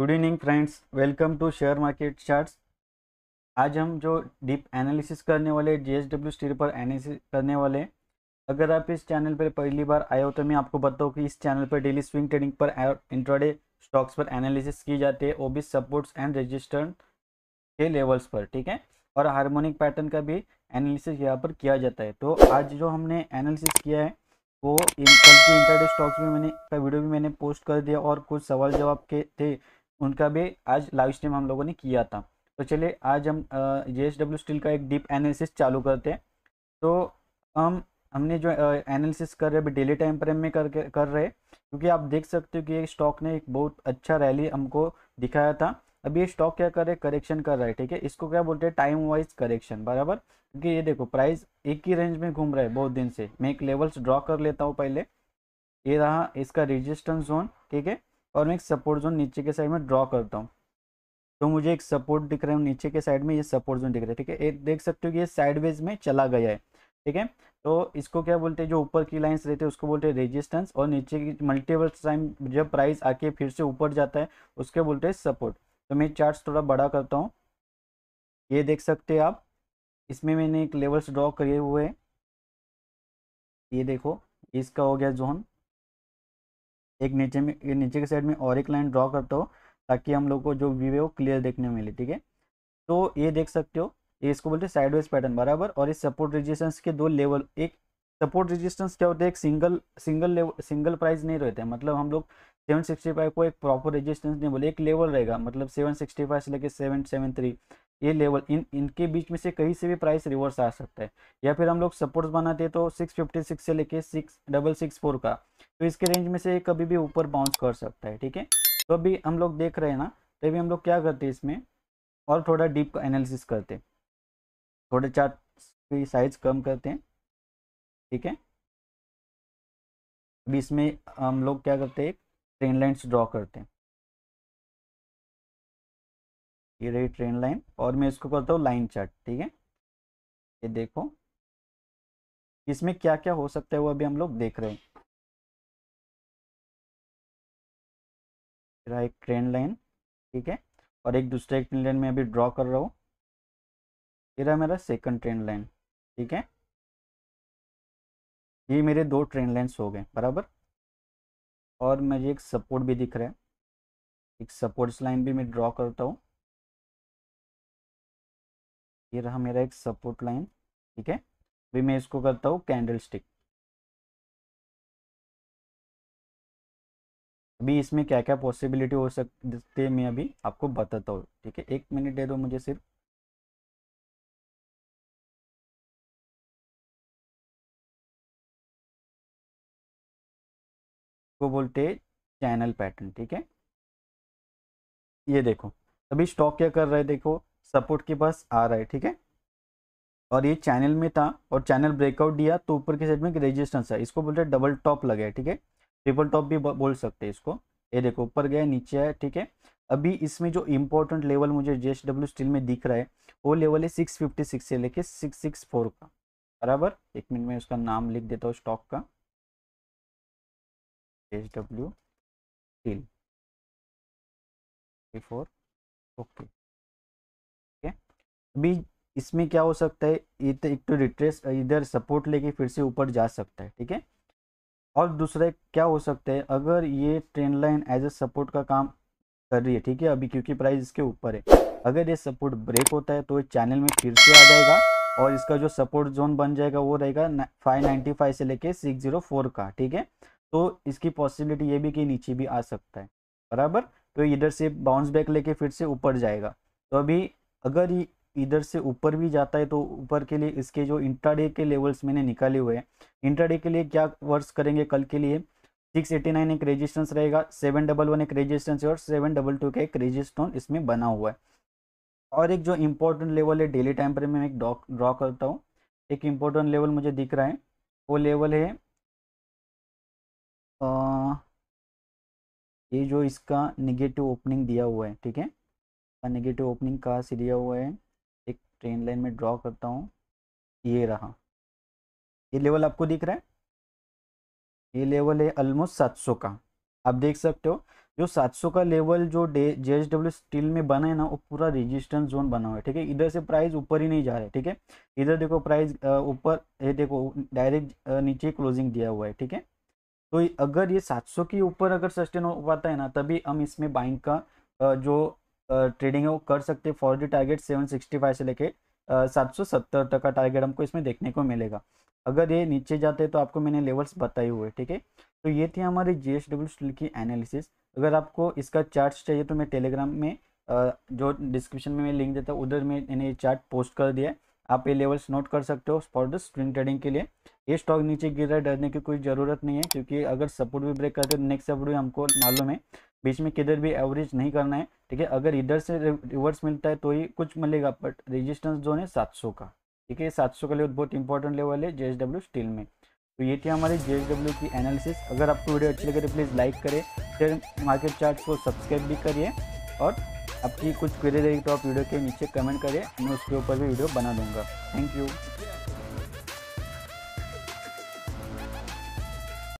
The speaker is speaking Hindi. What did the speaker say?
good evening friends welcome to share market charts आज हम जो डीप एनालिसिस करने वाले जी एस डब्ल्यू स्टील पर एनालिसिस करने वाले अगर आप इस चैनल पर पहली बार आए हो तो मैं आपको बताऊँ कि इस चैनल पर डेली स्विंग ट्रेडिंग पर इंट्राडे स्टॉक्स पर एनालिसिस की जाती है ओ बी सपोर्ट्स एंड रजिस्टर्ड के लेवल्स पर ठीक है और हारमोनिक पैटर्न का भी एनालिसिस यहाँ पर किया जाता है तो आज जो हमने एनालिसिस किया है वो कल के स्टॉक्स में मैंने का वीडियो भी मैंने पोस्ट कर दिया और कुछ सवाल जवाब के थे उनका भी आज लाइव स्ट्रीम हम लोगों ने किया था तो चलिए आज हम जे स्टील का एक डीप एनालिसिस चालू करते हैं तो हम हमने जो एनालिसिस कर रहे अभी डेली टाइम फ्रेम में कर कर रहे क्योंकि आप देख सकते हो कि ये स्टॉक ने एक बहुत अच्छा रैली हमको दिखाया था अभी ये स्टॉक क्या कर रहे करेक्शन कर रहा है ठीक है इसको क्या बोलते हैं टाइम वाइज करेक्शन बराबर क्योंकि ये देखो प्राइस एक ही रेंज में घूम रहा है बहुत दिन से मैं एक लेवल्स ड्रॉ कर लेता हूँ पहले ये रहा इसका रजिस्टेंस जोन ठीक है और मैं एक सपोर्ट जोन नीचे के साइड में ड्रॉ करता हूँ तो मुझे एक सपोर्ट दिख रहा है नीचे के साइड में ये सपोर्ट जोन दिख रहा है ठीक है ये देख सकते हो कि ये साइडवेज में चला गया है ठीक है तो इसको क्या बोलते हैं जो ऊपर की लाइंस रहते हैं उसको बोलते हैं रेजिस्टेंस और नीचे की मल्टीपल टाइम जब प्राइस आके फिर से ऊपर जाता है उसके बोलते हैं सपोर्ट तो मैं चार्ट थोड़ा बड़ा करता हूँ ये देख सकते हैं आप इसमें मैंने एक लेवल्स ड्रॉ करे हुए हैं ये देखो इसका हो गया जोन एक नीचे में नीचे के साइड में और एक लाइन ड्रॉ करता हो ताकि हम लोग को जो व्यू है वो क्लियर देखने मिले ठीक है तो ये देख सकते हो ये इसको बोलते हैं साइडवेज पैटर्न बराबर और इस सपोर्ट रेजिस्टेंस के दो लेवल एक सपोर्ट रेजिस्टेंस क्या होता है एक single single level single price नहीं रहता है मतलब हम लोग 765 को एक प्रॉपर रेजिस्टेंस नहीं बोले एक लेवल रहेगा मतलब 765 से सेवन थ्री ये लेवल इन इनके बीच में से कहीं से भी प्राइस रिवर्स आ सकता है या फिर हम लोग सपोर्ट्स बनाते हैं तो सिक्स फिफ्टी सिक्स से लेके सिक्स डबल सिक्स फोर का तो इसके रेंज में से कभी भी ऊपर बाउंस कर सकता है ठीक है तो अभी हम लोग देख रहे हैं ना तो अभी हम लोग क्या करते हैं इसमें और थोड़ा डीप एनालिसिस करते हैं थोड़े चार्ट की साइज कम करते हैं ठीक है अभी इसमें हम लोग क्या करते हैं ट्रेन लाइन्स ड्रॉ करते हैं ये रही ट्रेन लाइन और मैं इसको करता हूँ लाइन चार्ट ठीक है ये देखो इसमें क्या क्या हो सकता है वो अभी हम लोग देख रहे हैं रहा एक ट्रेन लाइन ठीक है और एक दूसरे एक ट्रेन लाइन में अभी ड्रॉ कर रहा हूँ ये रहा मेरा सेकंड ट्रेन लाइन ठीक है ये मेरे दो ट्रेन लाइन्स हो गए बराबर और मुझे एक सपोर्ट भी दिख रहा है एक सपोर्ट्स लाइन भी मैं ड्रॉ करता हूँ ये रहा मेरा एक सपोर्ट लाइन ठीक है अभी मैं इसको करता हूँ कैंडल स्टिक अभी इसमें क्या क्या पॉसिबिलिटी हो सकती है मैं अभी आपको बताता हूँ ठीक है एक मिनट दे दो मुझे सिर्फ को बोलते चैनल पैटर्न ठीक है ये देखो अभी स्टॉक क्या कर रहा है देखो सपोर्ट के पास आ रहा है ठीक है और ये चैनल में था और चैनल ब्रेकआउट दिया तो ऊपर के साइड में रेजिस्टेंस है इसको बोलते हैं डबल टॉप लगा है ठीक है ट्रिपल टॉप भी बोल सकते हैं इसको ये देखो ऊपर गया नीचे है ठीक है अभी इसमें जो इम्पोर्टेंट लेवल मुझे जे स्टील में दिख रहा है वो लेवल है सिक्स फिफ्टी सिक्स से लेके सिक्स सिक्स फोर का बराबर एक मिनट में उसका नाम लिख देता हूँ स्टॉक का J W steel four okay भी इसमें क्या हो सकता है तो एक तो रिट्रेस इधर सपोर्ट लेके फिर से ऊपर जा सकता है ठीक है और दूसरा क्या हो सकता है अगर ये trend line as a support का काम कर रही है ठीक है अभी क्योंकि प्राइस इसके ऊपर है अगर ये सपोर्ट ब्रेक होता है तो ये चैनल में फिर से आ जाएगा और इसका जो सपोर्ट जोन बन जाएगा वो रहेगा फाइव नाइन्टी फाइव से लेके फोर का ठीक है तो इसकी पॉसिबिलिटी ये भी कि नीचे भी आ सकता है बराबर तो इधर से बाउंस बैक लेके फिर से ऊपर जाएगा तो अभी अगर इधर से ऊपर भी जाता है तो ऊपर के लिए इसके जो इंट्राडे के लेवल्स मैंने निकाले हुए हैं इंट्राडे के लिए क्या वर्स करेंगे कल के लिए सिक्स एटी नाइन एक रेजिस्टेंस रहेगा सेवन डबल वन एक रेजिस्टेंस है और सेवन डबल टू का एक रेजिस्टेंस इसमें बना हुआ है और एक जो इम्पोर्टेंट लेवल है डेली टाइम पर मैं एक ड्रॉ करता हूँ एक इम्पोर्टेंट लेवल मुझे दिख रहा है वो लेवल है आ, ये जो इसका निगेटिव ओपनिंग दिया हुआ है ठीक है नेगेटिव ओपनिंग कहाँ से दिया हुआ है ट्रेन लाइन में ड्रॉ करता हूँ ये रहा ये लेवल आपको दिख रहा है ये लेवल है ऑलमोस्ट 700 का आप देख सकते हो जो 700 का लेवल जो जे एच डब्ल्यू स्टील में बना है ना वो पूरा रेजिस्टेंस जोन बना हुआ है ठीक है इधर से प्राइस ऊपर ही नहीं जा रहा है ठीक है इधर देखो प्राइस ऊपर ये देखो डायरेक्ट नीचे क्लोजिंग दिया हुआ है ठीक है तो अगर ये 700 के ऊपर अगर सस्टेन हो पाता है ना तभी हम इसमें बाइंग का जो ट्रेडिंग है वो कर सकते हैं फॉर द टारगेट 765 से लेके सात सौ सत्तर तक का टारगेट हमको इसमें देखने को मिलेगा अगर ये नीचे जाते हैं तो आपको मैंने लेवल्स बताए हुए ठीक है तो ये थी हमारी जी एस डब्ल्यू स्टील की एनालिसिस अगर आपको इसका चार्ट चाहिए तो मैं टेलीग्राम में जो डिस्क्रिप्शन में मैं लिंक देता हूँ उधर मैंने ये चार्ट पोस्ट कर दिया है आप ये लेवल्स नोट कर सकते हो फॉर द स्ट्रिंग ट्रेडिंग के लिए ये स्टॉक नीचे गिर रहा है डरने की कोई ज़रूरत नहीं है क्योंकि अगर सपोर्ट भी ब्रेक करते तो नेक्स्ट सपोर्ट भी हमको मालूम है बीच में किधर भी एवरेज नहीं करना है ठीक है अगर इधर से रिवर्स मिलता है तो ही कुछ मिलेगा बट रेजिस्टेंस जोन है सात का ठीक है सात का लेवल बहुत इंपॉर्टेंट लेवल है जे स्टील में तो ये थी हमारी जे की एनालिसिस अगर आपको वीडियो अच्छी लगे तो प्लीज़ लाइक करें शेयर मार्केट चार्ट को सब्सक्राइब भी करिए और आपकी कुछ क्वेरी रहेगी तो आप वीडियो के नीचे कमेंट करें मैं उसके ऊपर भी वीडियो बना दूंगा थैंक यू